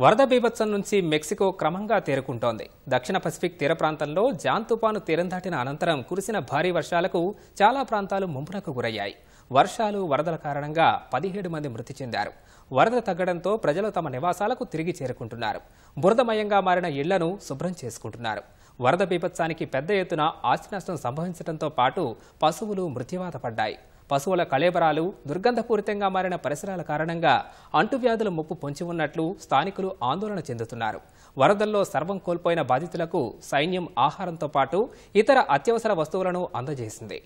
వరద బీభత్సం నుంచి మెక్సికో క్రమంగా తేరుకుంటోంది దక్షిణ పసిఫిక్ తీర ప్రాంతంలో జాన్ తుపాను తీరం దాటిన అనంతరం కురిసిన భారీ వర్షాలకు చాలా ప్రాంతాలు ముంపునకు గురయ్యాయి వర్షాలు వరదల కారణంగా పదిహేడు మంది మృతి చెందారు వరద తగ్గడంతో ప్రజలు తమ నివాసాలకు తిరిగి చేరుకుంటున్నారు బురదమయంగా మారిన ఇళ్లను శుభ్రం చేసుకుంటున్నారు వరద బీభత్సానికి పెద్ద ఎత్తున ఆస్తి నష్టం సంభవించడంతో పాటు పశువులు మృత్యువాత పడ్డాయి పశువుల కళేబరాలు దుర్గంధపూరితంగా మారిన పరిసరాల కారణంగా అంటువ్యాధుల ముప్పు పొంచి ఉన్నట్లు స్థానికులు ఆందోళన చెందుతున్నారు వరదల్లో సర్వం కోల్పోయిన బాధితులకు సైన్యం ఆహారంతో పాటు ఇతర అత్యవసర వస్తువులను అందజేసింది